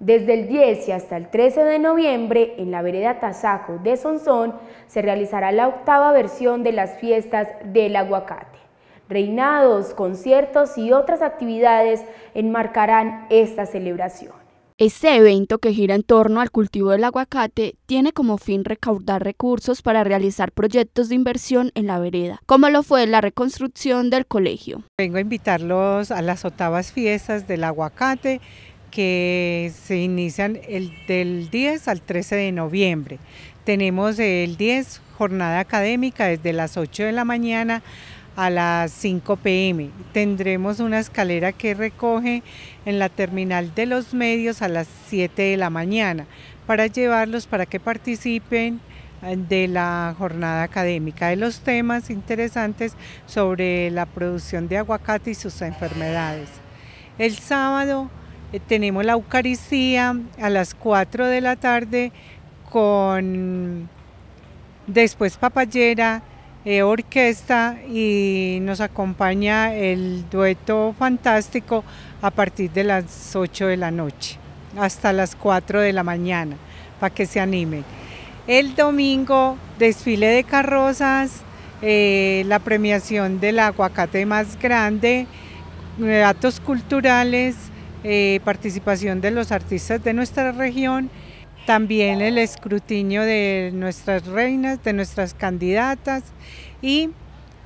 Desde el 10 y hasta el 13 de noviembre, en la vereda tasajo de Sonsón, se realizará la octava versión de las fiestas del aguacate. Reinados, conciertos y otras actividades enmarcarán esta celebración. Este evento que gira en torno al cultivo del aguacate tiene como fin recaudar recursos para realizar proyectos de inversión en la vereda, como lo fue la reconstrucción del colegio. Vengo a invitarlos a las octavas fiestas del aguacate que se inician el, del 10 al 13 de noviembre. Tenemos el 10 jornada académica desde las 8 de la mañana a las 5 pm. Tendremos una escalera que recoge en la terminal de los medios a las 7 de la mañana para llevarlos para que participen eh, de la jornada académica de los temas interesantes sobre la producción de aguacate y sus enfermedades. El sábado eh, tenemos la Eucaristía a las 4 de la tarde con después papayera, eh, orquesta y nos acompaña el dueto fantástico a partir de las 8 de la noche hasta las 4 de la mañana para que se anime. El domingo desfile de carrozas, eh, la premiación del aguacate más grande, datos culturales, eh, participación de los artistas de nuestra región, también el escrutinio de nuestras reinas, de nuestras candidatas y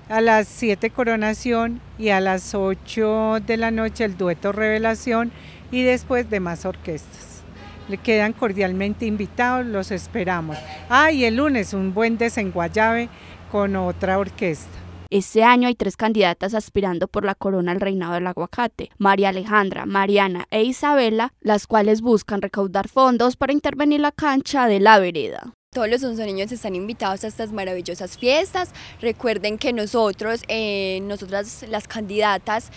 a las 7 coronación y a las 8 de la noche el dueto revelación y después demás orquestas. Le quedan cordialmente invitados, los esperamos. Ah, y el lunes un buen desenguayabe con otra orquesta. Este año hay tres candidatas aspirando por la corona al reinado del aguacate, María Alejandra, Mariana e Isabela, las cuales buscan recaudar fondos para intervenir la cancha de la vereda. Todos los niños están invitados a estas maravillosas fiestas. Recuerden que nosotros, eh, nosotras las candidatas,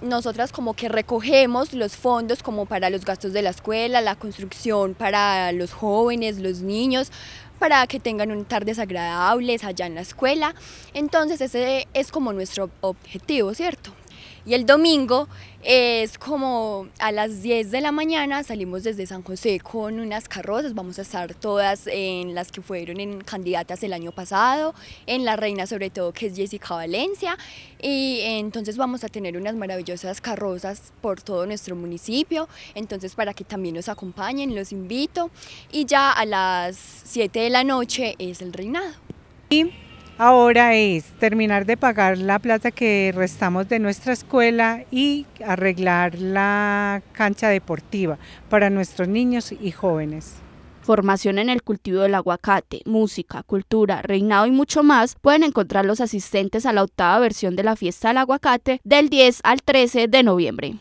nosotras como que recogemos los fondos como para los gastos de la escuela, la construcción para los jóvenes, los niños, para que tengan un tardes agradables allá en la escuela. Entonces ese es como nuestro objetivo, ¿cierto? Y el domingo es como a las 10 de la mañana salimos desde San José con unas carrozas, vamos a estar todas en las que fueron en candidatas el año pasado, en la reina sobre todo que es Jessica Valencia y entonces vamos a tener unas maravillosas carrozas por todo nuestro municipio, entonces para que también nos acompañen los invito y ya a las 7 de la noche es el reinado ahora es terminar de pagar la plata que restamos de nuestra escuela y arreglar la cancha deportiva para nuestros niños y jóvenes. Formación en el cultivo del aguacate, música, cultura, reinado y mucho más pueden encontrar los asistentes a la octava versión de la fiesta del aguacate del 10 al 13 de noviembre.